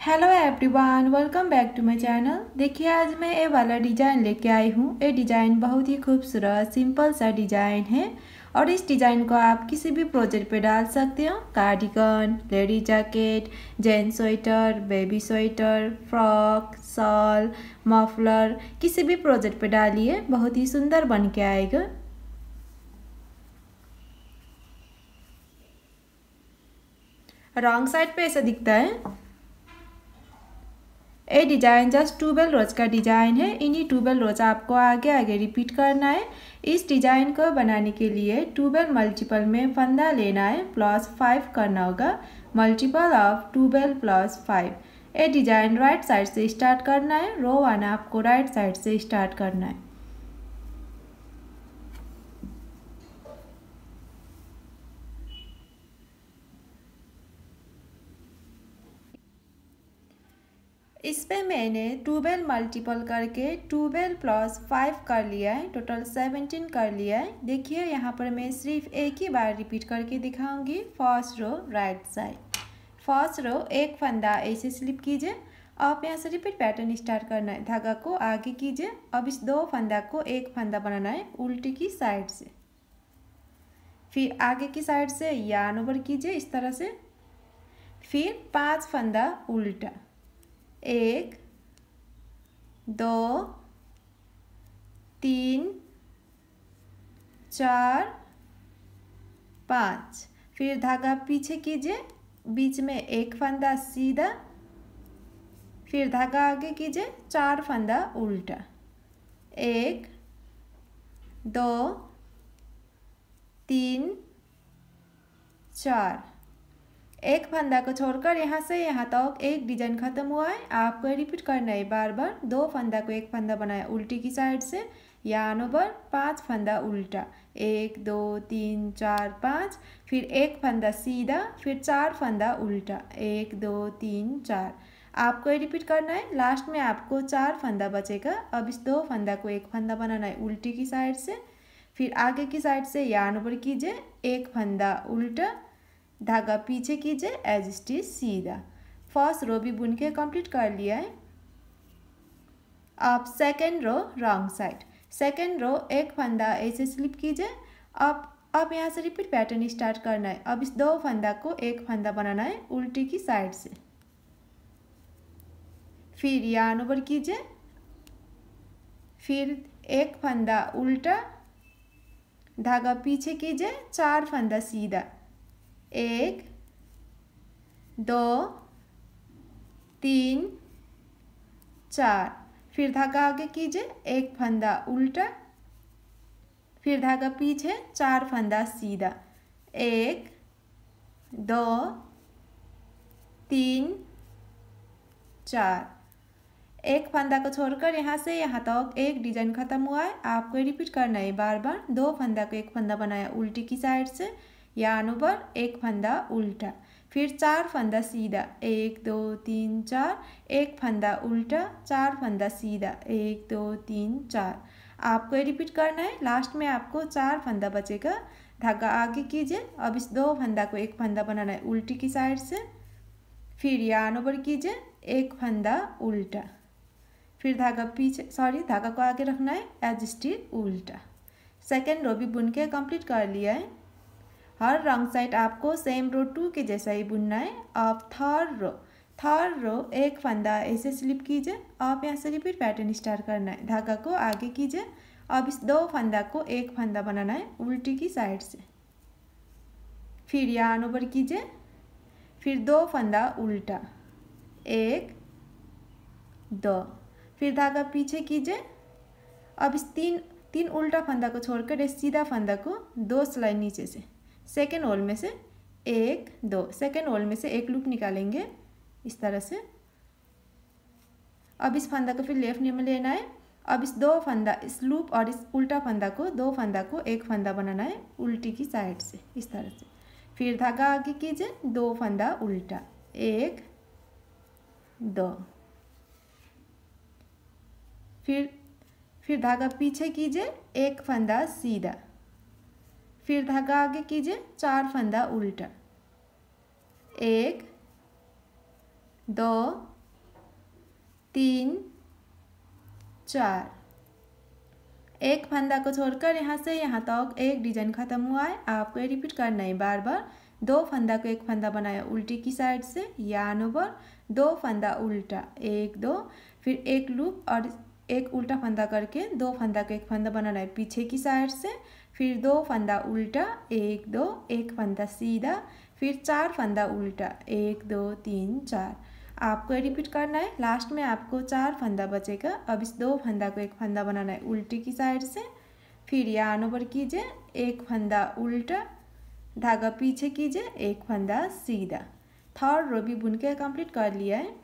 hello everyone welcome back to my channel देखिए आज मैं ये वाला डिज़ाइन लेके आई हूँ ये डिज़ाइन बहुत ही खूबसूरत सिंपल सा डिज़ाइन है और इस डिज़ाइन को आप किसी भी प्रोजेक्ट पे डाल सकते हो cardigan lady jacket gents sweater baby sweater frock शॉल मफलर किसी भी प्रोजेक्ट पे डालिए बहुत ही सुंदर बन के आएगा रॉन्ग साइड पे ऐसा दिखता है a design just twelve rows का डिजाइन है इन्हीं ट्यूबेल रोज आपको आगे आगे रिपीट करना है इस डिजाइन को बनाने के लिए ट्यूबेल मल्टीपल में फंदा लेना है प्लस फाइव करना होगा multiple of twelve plus five a design right side से स्टार्ट करना है रो वन आपको राइट साइड से स्टार्ट करना है इस पर मैंने ट्वेल्व मल्टीपल करके ट्वेल्व प्लस फाइव कर लिया है टोटल सेवनटीन कर लिया है देखिए यहाँ पर मैं सिर्फ एक ही बार रिपीट करके दिखाऊंगी first row right side first row एक फंदा ऐसे स्लिप कीजिए आप यहाँ से रिपीट पैटर्न स्टार्ट करना है धागा को आगे कीजिए अब इस दो फंदा को एक फंदा बनाना है उल्टी की साइड से फिर आगे की साइड से यान ओवर कीजिए इस तरह से फिर पांच फंदा उल्टा एक दो तीन चार पाँच फिर धागा पीछे कीजिए बीच में एक फंदा सीधा फिर धागा आगे कीजिए चार फंदा उल्टा एक दो तीन चार एक फंदा को छोड़कर यहाँ से यहाँ तक तो एक डिजाइन खत्म हुआ है आपको रिपीट करना है बार बार दो फंदा को एक फंदा बनाया उल्टी की साइड से या अनोबर पाँच फंदा उल्टा एक दो तीन चार पाँच फिर एक फंदा सीधा फिर चार फंदा उल्टा एक दो तीन चार आपको रिपीट करना है लास्ट में आपको चार फंदा बचेगा अब इस दो फंदा को एक फंदा बनाना है उल्टी की साइड से फिर आगे की साइड से या अनोबर कीजिए एक फंदा उल्टा धागा पीछे कीजिए एज स्टिच सीधा फर्स्ट रो भी बुन के कंप्लीट कर लिया है अब second row wrong side second row एक फंदा ऐसे स्लिप कीजिए अब अब यहाँ से रिपीट पैटर्न स्टार्ट करना है अब इस दो फंदा को एक फंदा बनाना है उल्टी की साइड से फिर यहाँ ओवर कीजिए फिर एक फंदा उल्टा धागा पीछे कीजिए चार फंदा सीधा एक दो तीन चार फिर धागा आगे कीजिए एक फंदा उल्टा फिर धागा पीछे चार फंदा सीधा एक दो तीन चार एक फंदा को छोड़कर यहाँ से यहाँ तक तो एक डिजाइन खत्म हुआ है आपको रिपीट करना है बार बार दो फंदा को एक फंदा बनाया उल्टी की साइड से यानुबर एक फंदा उल्टा फिर चार फंदा सीधा एक दो तीन चार एक फंदा उल्टा चार फंदा सीधा एक दो तीन चार आपको ये रिपीट करना है लास्ट में आपको चार फंदा बचेगा धागा आगे कीजिए अब इस दो फंदा को एक फंदा बनाना है उल्टी की साइड से फिर यान ओवर कीजिए एक फंदा उल्टा फिर धागा पीछे सॉरी धागा को आगे रखना है एज उल्टा सेकेंड रो भी बुन के कंप्लीट कर लिया है हर रॉन्ग साइड आपको सेम रो टू के जैसा ही बुनना है आप थर्ड रो थर्ड रो एक फंदा ऐसे स्लिप कीजिए आप यहाँ से रिपीट पैटर्न स्टार्ट करना है धागा को आगे कीजिए अब इस दो फंदा को एक फंदा बनाना है उल्टी की साइड से फिर यहाँ ऊपर कीजिए फिर दो फंदा उल्टा एक दो फिर धागा पीछे कीजिए अब इस तीन तीन उल्टा फंदा को छोड़कर इस सीधा फंदा को दो सिलाई नीचे से सेकेंड होल में से एक दो सेकेंड होल में से एक लूप निकालेंगे इस तरह से अब इस फंदा को फिर लेफ्ट में लेना है अब इस दो फंदा इस लूप और इस उल्टा फंदा को दो फंदा को एक फंदा बनाना है उल्टी की साइड से इस तरह से फिर धागा आगे कीजिए दो फंदा उल्टा एक दो फिर फिर धागा पीछे कीजिए एक फंदा सीधा फिर धागा आगे कीजिए चार फंदा उल्टा एक दो तीन चार एक फंदा को छोड़कर यहाँ से यहाँ तक तो एक डिजाइन खत्म हुआ है आपको रिपीट करना है बार बार दो फंदा को एक फंदा बनाया उल्टी की साइड से या नोबर दो फंदा उल्टा एक दो फिर एक लूप और एक उल्टा फंदा करके दो फंदा को एक फंदा बनाना है पीछे की साइड से फिर दो फंदा उल्टा एक दो एक फंदा सीधा फिर चार फंदा उल्टा एक दो तीन चार आपको रिपीट करना है लास्ट में आपको चार फंदा बचेगा अब इस दो फंदा को एक फंदा बनाना है उल्टी की साइड से फिर यहाँ ओवर कीजिए एक फंदा उल्टा धागा पीछे कीजिए एक फंदा सीधा थर्ड रो भी बुन के कंप्लीट कर लिया है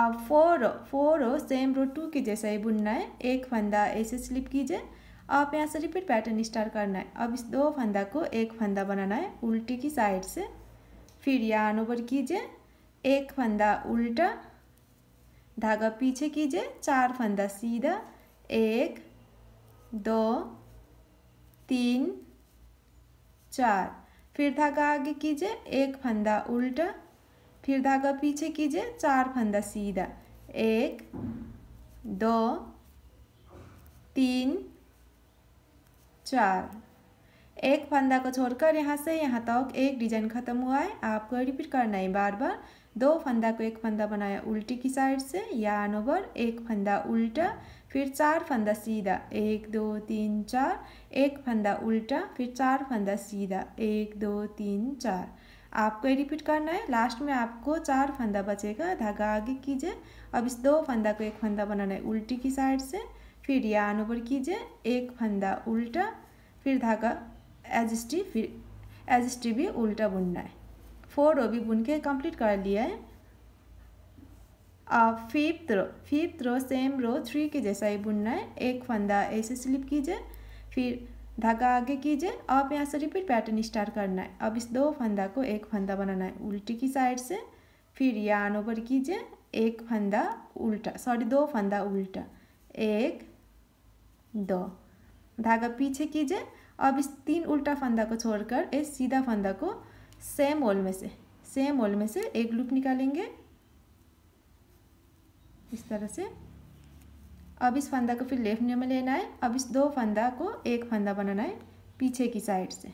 आप four row four row same row two की जैसा ही बुनना है एक फंदा ऐसे स्लिप कीजिए आप यहाँ से रिपीट पैटर्न स्टार्ट करना है अब इस दो फंदा को एक फंदा बनाना है उल्टी की साइड से फिर यहाँ ओवर कीजिए एक फंदा उल्टा धागा पीछे कीजिए चार फंदा सीधा एक दो तीन चार फिर धागा आगे कीजिए एक फंदा उल्टा फिर धागा पीछे कीजिए चार फंदा सीधा एक दो तीन चार एक फंदा को छोड़कर यहाँ से यहाँ तक एक डिजाइन ख़त्म हुआ है आपको रिपीट करना है बार बार दो फंदा को एक फंदा बनाया उल्टी की साइड से या अनोवर एक फंदा उल्टा फिर चार फंदा सीधा एक दो तीन चार एक फंदा उल्टा फिर चार फंदा सीधा एक दो तीन चार आपको ये रिपीट करना है लास्ट में आपको चार फंदा बचेगा धागा आगे कीजिए अब इस दो फंदा को एक फंदा बनाना है उल्टी की साइड से फिर या अनोवर ओवर कीजिए एक फंदा उल्टा फिर धागा एज स्टी फिर एज स्टी भी उल्टा बुनना है फोर रो भी बुन के कंप्लीट कर लिया है और fifth row fifth row same row three के जैसा ही बुनना है एक फंदा ऐसे स्लिप कीजिए फिर धागा आगे कीजिए अब यहाँ से रिपीट पैटर्न स्टार्ट करना है अब इस दो फंदा को एक फंदा बनाना है उल्टी की साइड से फिर यान ओवर कीजिए एक फंदा उल्टा सॉरी दो फंदा उल्टा एक दो धागा पीछे कीजिए अब इस तीन उल्टा फंदा को छोड़कर इस सीधा फंदा को सेम होल में से सेम होल में से एक लूप निकालेंगे इस तरह से अब इस फंदा को फिर लेफ्ट में लेना है अब इस दो फंदा को एक फंदा बनाना है पीछे की साइड से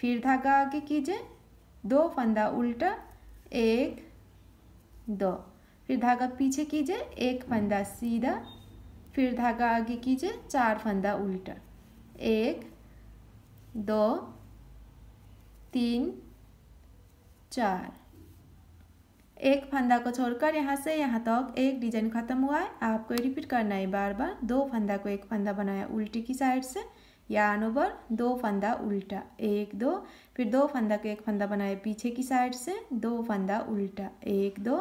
फिर धागा आगे कीजिए दो फंदा उल्टा एक दो फिर धागा पीछे कीजिए एक फंदा सीधा फिर धागा आगे कीजिए चार फंदा उल्टा एक दो तीन चार एक फंदा को छोड़कर यहाँ से यहाँ तक तो एक डिजाइन खत्म हुआ है आपको रिपीट करना है बार बार दो फंदा को एक फंदा बनाया उल्टी की साइड से या अनोबर दो फंदा उल्टा एक दो फिर दो फंदा को एक फंदा बनाए पीछे की साइड से दो फंदा उल्टा एक दो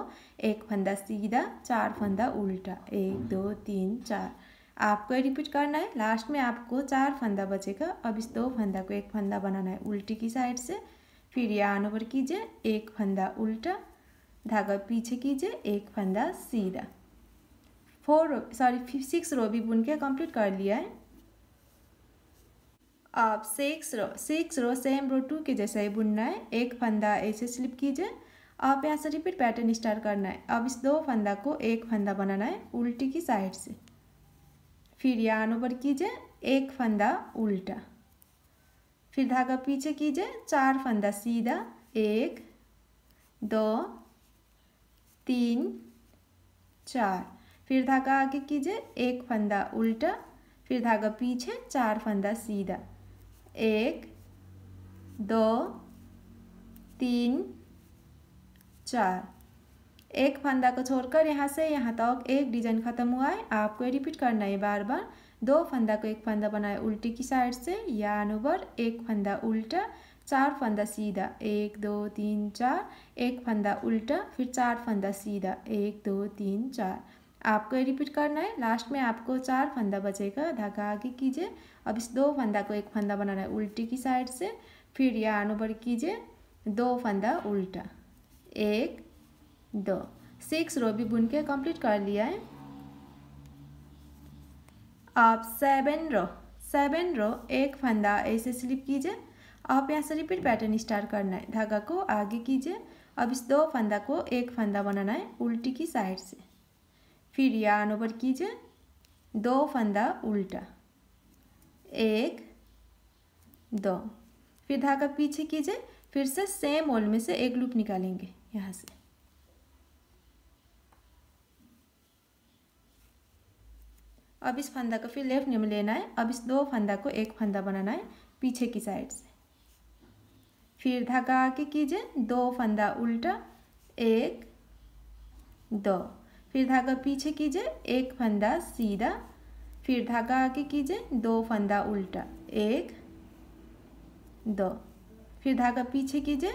एक फंदा सीधा चार फंदा उल्टा एक दो तीन चार आपको रिपीट करना है लास्ट में आपको चार फंदा बचेगा अब इस दो फंदा को एक फंदा बनाना है उल्टी की साइड से फिर ये आन ओवर कीजिए एक फंदा उल्टा धागा पीछे कीजिए एक फंदा सीधा फोर सॉरी सिक्स रो भी बुन के कंप्लीट कर लिया है आप six row six row same row two के जैसा ही बुनना है एक फंदा ऐसे स्लिप कीजिए आप यहाँ से रिपीट पैटर्न स्टार्ट करना है अब इस दो फंदा को एक फंदा बनाना है उल्टी की साइड से फिर यहाँ ऊपर कीजिए एक फंदा उल्टा फिर धागा पीछे कीजिए चार फंदा सीधा एक दो तीन चार फिर धागा आगे कीजिए एक फंदा उल्टा फिर धागा पीछे चार फंदा सीधा एक दो तीन चार एक फंदा को छोड़कर यहाँ से यहाँ तक एक डिजाइन ख़त्म हुआ है आपको रिपीट करना है बार बार दो फंदा को एक फंदा बनाए उल्टी की साइड से या अनुबर एक फंदा उल्टा चार फंदा सीधा एक दो तीन चार एक फंदा उल्टा फिर चार फंदा सीधा एक दो तीन चार आपको ये रिपीट करना है लास्ट में आपको चार फंदा बचेगा धागा आगे कीजिए अब इस दो फंदा को एक फंदा बनाना है उल्टी की साइड से फिर यह आनोबर कीजिए दो फंदा उल्टा एक दो सिक्स रो भी बुन के कंप्लीट कर लिया है आप सेवन रो सेवन रो एक फंदा ऐसे स्लिप कीजिए आप यहाँ से रिपीट पैटर्न स्टार्ट करना है धागा को आगे कीजिए अब इस दो फंदा को एक फंदा बनाना है उल्टी की साइड से फिर या ओवर कीजिए दो फंदा उल्टा एक दो फिर धागा पीछे कीजिए फिर से सेम होल में से एक लूप निकालेंगे यहाँ से अब इस फंदा को फिर लेफ्ट में लेना है अब इस दो फंदा को एक फंदा बनाना है पीछे की साइड से फिर धागा आके कीजिए दो फंदा उल्टा एक दो फिर धागा पीछे कीजिए एक फंदा सीधा फिर धागा आगे कीजिए दो फंदा उल्टा एक दो फिर धागा पीछे कीजिए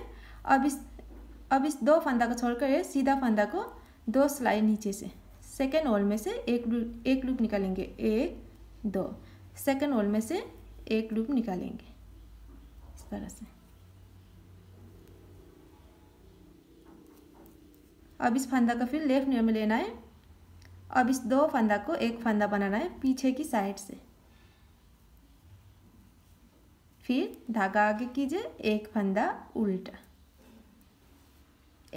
अब इस अब इस दो फंदा को छोड़कर ये सीधा फंदा को दो सिलाई नीचे से सेकेंड होल में से एक लूप एक लूप निकालेंगे एक दो सेकेंड होल में से एक लूप निकालेंगे इस तरह से अब इस फंदा का फिर लेफ्ट में लेना है अब इस दो फंदा को एक फंदा बनाना है पीछे की साइड से फिर धागा आगे कीजिए एक फंदा उल्टा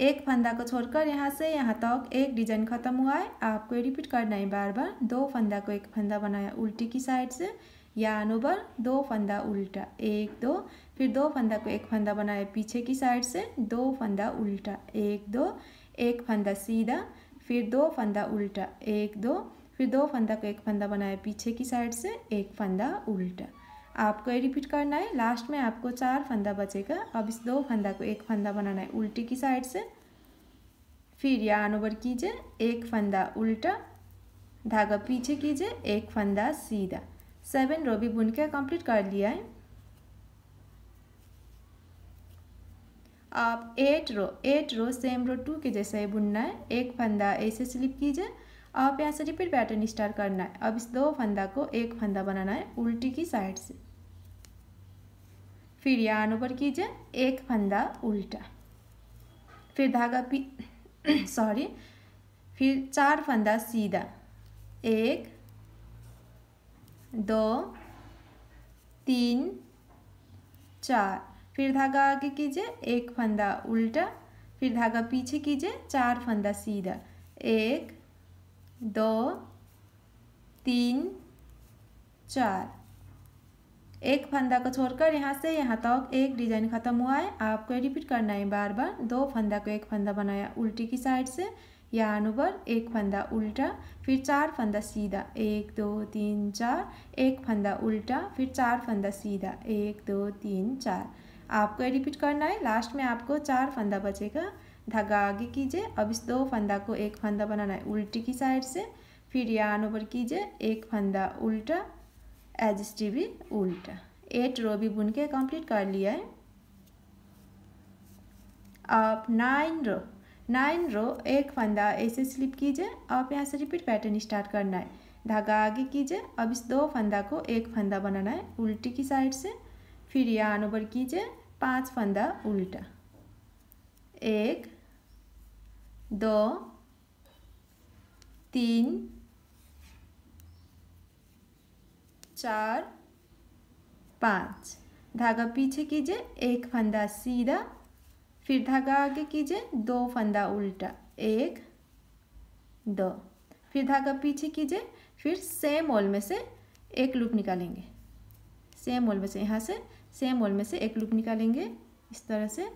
एक फंदा को छोड़कर यहाँ से यहाँ तक एक डिजाइन खत्म हुआ है आपको ये रिपीट करना है बार बार दो फंदा को एक फंदा बनाया उल्टी की साइड से या अनोबर दो फंदा उल्टा एक दो फिर दो फंदा को एक फंदा बनाया पीछे की साइड से दो फंदा उल्टा एक दो एक फंदा सीधा फिर दो फंदा उल्टा एक दो फिर दो फंदा को एक फंदा बनाया पीछे की साइड से एक फंदा उल्टा आपको ये रिपीट करना है लास्ट में आपको चार फंदा बचेगा अब इस दो फंदा को एक फंदा बनाना है उल्टी की साइड से फिर यह आन ओवर कीजिए एक फंदा उल्टा धागा पीछे कीजिए एक फंदा सीधा सेवन रो भी बुन के कंप्लीट कर लिया है आप eight row eight row same row two के जैसा ही बुनना है एक फंदा ऐसे स्लिप कीजिए आप यहाँ से रिपीट पैटर्न स्टार्ट करना है अब इस दो फंदा को एक फंदा बनाना है उल्टी की साइड से फिर यहाँ ऊपर कीजिए एक फंदा उल्टा फिर धागा पी सॉरी फिर चार फंदा सीधा एक दो तीन चार फिर धागा आगे कीजिए एक फंदा उल्टा फिर धागा पीछे कीजिए चार फंदा सीधा एक दो तीन चार एक फंदा को छोड़कर यहाँ से यहाँ तक एक डिजाइन ख़त्म हुआ है आपको रिपीट करना है बार बार दो फंदा को एक फंदा बनाया उल्टी की साइड से या अनुबर एक फंदा उल्टा फिर चार फंदा सीधा एक दो तीन चार एक फंदा उल्टा फिर चार फंदा सीधा एक दो तीन चार आपको रिपीट करना है लास्ट में आपको चार फंदा बचेगा धागा आगे कीजिए अब इस दो फंदा को एक फंदा बनाना है उल्टी की साइड से फिर यान ओवर कीजिए एक फंदा उल्टा एजस्टी भी उल्टा एट रो भी बुन के कंप्लीट कर लिया है आप नाइन रो नाइन रो एक फंदा ऐसे स्लिप कीजिए आप यहाँ से रिपीट पैटर्न स्टार्ट करना है धागा आगे कीजिए अब इस दो फंदा को एक फंदा बनाना है उल्टी की साइड से फिर यह पर कीजिए पांच फंदा उल्टा एक दो तीन चार पाँच धागा पीछे कीजिए एक फंदा सीधा फिर धागा आगे कीजिए दो फंदा उल्टा एक दो फिर धागा पीछे कीजिए फिर सेम होल में से एक लूप निकालेंगे सेम होल में से यहाँ से सेम होल में से एक लूप निकालेंगे इस तरह से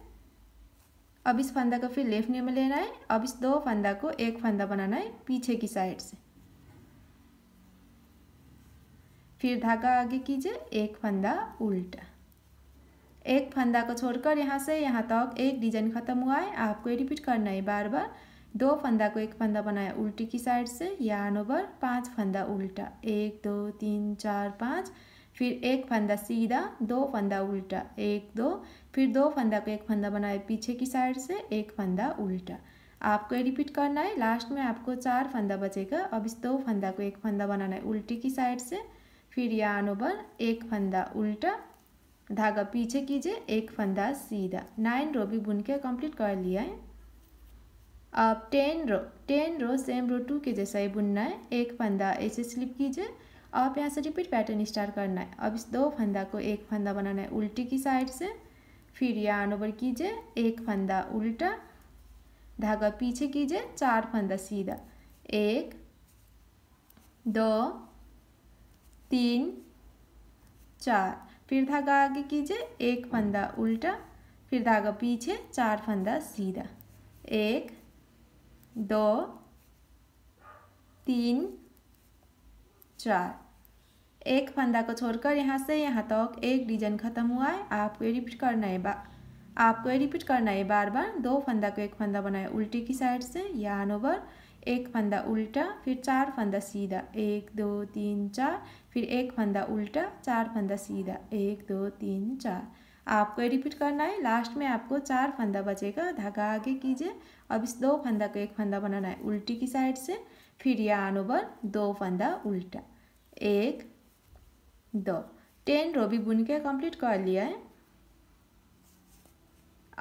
अब इस फंदा को फिर लेफ्ट में लेना है अब इस दो फंदा को एक फंदा बनाना है पीछे की साइड से फिर धागा आगे कीजिए एक फंदा उल्टा एक फंदा को छोड़कर यहाँ से यहाँ तक एक डिजाइन खत्म हुआ है आपको ये रिपीट करना है बार बार दो फंदा को एक फंदा बनाया उल्टी की साइड से या ओवर पांच फंदा उल्टा एक दो तीन चार पाँच फिर एक फंदा सीधा दो फंदा उल्टा एक दो फिर दो फंदा को एक फंदा बनाए पीछे की साइड से एक फंदा उल्टा आपको रिपीट करना है लास्ट में आपको चार फंदा बचेगा अब इस दो फंदा को एक फंदा बनाना है उल्टी की साइड से फिर यह आनोबर एक फंदा उल्टा धागा पीछे कीजिए एक फंदा सीधा नाइन रो भी बुन के कम्प्लीट कर लिया है अब ten row ten row same row two के जैसा ही बुनना है एक फंदा ऐसे स्लिप कीजिए आप यहाँ से रिपीट पैटर्न स्टार्ट करना है अब इस दो फंदा को एक फंदा बनाना है उल्टी की साइड से फिर यहाँ आन ओवर कीजिए एक फंदा उल्टा धागा पीछे कीजिए चार फंदा सीधा एक दो तीन चार फिर धागा आगे कीजिए एक फंदा उल्टा फिर धागा पीछे चार फंदा सीधा एक दो तीन चार एक फंदा को छोड़कर यहाँ से यहाँ तक तो एक डिजाइन खत्म हुआ है आपको ये रिपीट करना है बा आपको ये रिपीट करना है बार बार दो फंदा को एक फंदा बनाए उल्टी की साइड से यहाँ ओवर एक फंदा उल्टा फिर चार फंदा सीधा एक दो तीन चार फिर एक फंदा उल्टा चार फंदा सीधा एक दो तीन चार आपको ये रिपीट करना है लास्ट में आपको चार फंदा बचेगा धागा आगे कीजिए अब इस दो फंदा को एक फंदा बनाना है उल्टी की साइड से फिर यहाँ ओवर दो फंदा उल्टा एक दो टेन रो भी बुन के कम्प्लीट कर लिया है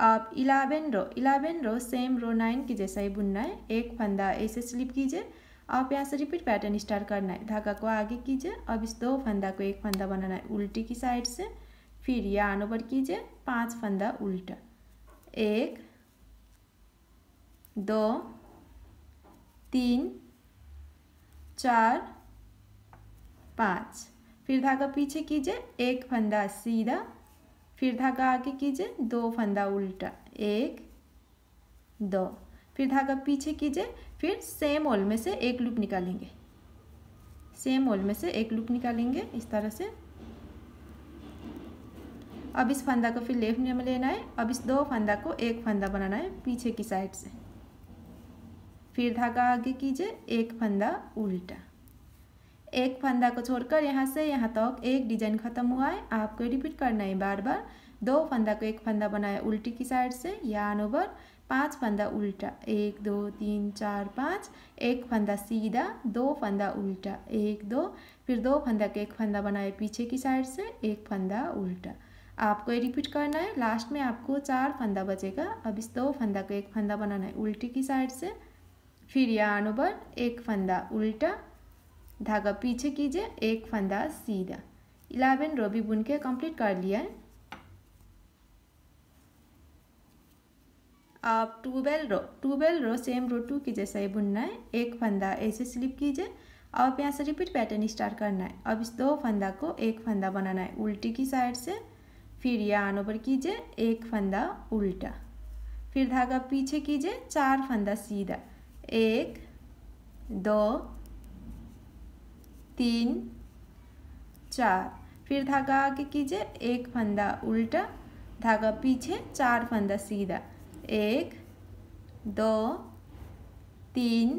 अब eleven row eleven row same row nine की जैसा ही बुनना है एक फंदा ऐसे स्लिप कीजिए आप यहाँ से रिपीट पैटर्न स्टार्ट करना है धागा को आगे कीजिए अब इस दो फंदा को एक फंदा बनाना है उल्टी की साइड से फिर यह आन ओवर कीजिए पांच फंदा उल्टा एक दो तीन चार पाँच फिर धागा पीछे कीजिए एक फंदा सीधा फिर धागा आगे कीजिए दो फंदा उल्टा एक दो फिर धागा पीछे कीजिए फिर सेम होल में से एक लूप निकालेंगे सेम होल में से एक लूप निकालेंगे इस तरह से अब इस फंदा को फिर लेफ्ट में लेना है अब इस दो फंदा को एक फंदा बनाना है पीछे की साइड से फिर धागा आगे कीजिए एक फंदा उल्टा एक फंदा को छोड़कर यहाँ से यहाँ तक तो एक डिजाइन ख़त्म हुआ है आपको रिपीट करना है बार बार दो फंदा को एक फंदा बनाया उल्टी की साइड से यान ओवर पाँच फंदा उल्टा एक दो तीन चार पाँच एक फंदा सीधा दो फंदा उल्टा एक दो फिर दो फंदा को एक फंदा बनाया पीछे की साइड से एक फंदा उल्टा आपको ये रिपीट करना है लास्ट में आपको चार फंदा बचेगा अब इस दो फंदा को एक फंदा बनाना है उल्टी की साइड से फिर यहाँ ओवर एक फंदा उल्टा धागा पीछे कीजिए एक फंदा सीधा इलेवन रो भी बुन के कंप्लीट कर लिया है आप twelve row twelve row same row two की जैसा ही बुनना है एक फंदा ऐसे स्लिप कीजिए अब यहाँ से रिपीट पैटर्न स्टार्ट करना है अब इस दो फंदा को एक फंदा बनाना है उल्टी की साइड से फिर यह आन ओवर कीजिए एक फंदा उल्टा फिर धागा पीछे कीजिए चार फंदा सीधा एक दो तीन चार फिर धागा आगे कीजिए एक फंदा उल्टा धागा पीछे चार फंदा सीधा एक दो तीन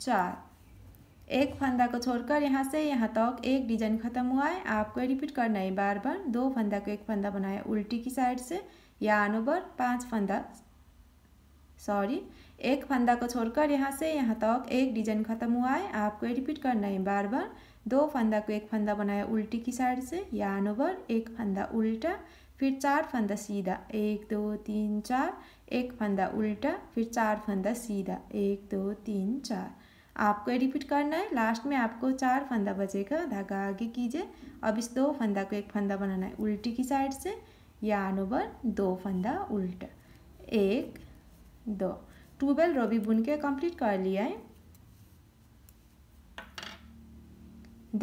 चार एक फंदा को छोड़कर यहाँ से यहाँ तक तो एक डिजाइन ख़त्म हुआ है आपको रिपीट करना है बार बार दो फंदा को एक फंदा बनाया उल्टी की साइड से या अनुबर पांच फंदा सॉरी एक फंदा को छोड़कर यहाँ से यहाँ तक एक डिजाइन खत्म हुआ है आपको रिपीट करना है बार बार दो फंदा को एक फंदा बनाया उल्टी की साइड से या ओवर एक फंदा उल्टा फिर चार फंदा सीधा एक दो तीन चार एक फंदा उल्टा फिर चार फंदा सीधा एक दो तीन चार आपको रिपीट करना है लास्ट में आपको चार फंदा बचेगा धागा आगे कीजिए अब इस दो फंदा को एक फंदा बनाना है उल्टी की साइड से या ओवर दो फंदा उल्टा एक दो ट्यूबेल रोबी बुन के कंप्लीट कर लिया है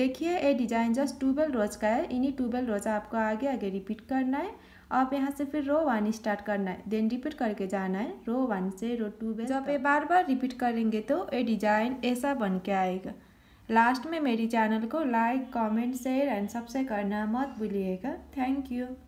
देखिए ये डिजाइन जस्ट ट्यूबेल रोज का है इन्हीं ट्यूबेल रोज आपको आगे आगे रिपीट करना है आप यहाँ से फिर रो वन स्टार्ट करना है देन रिपीट करके जाना है रो वन से रो टू बेल जब ये बार बार रिपीट करेंगे तो ये डिजाइन ऐसा बन के आएगा लास्ट में मेरी चैनल को like comment share and subscribe करना मत भूलिएगा थैंक यू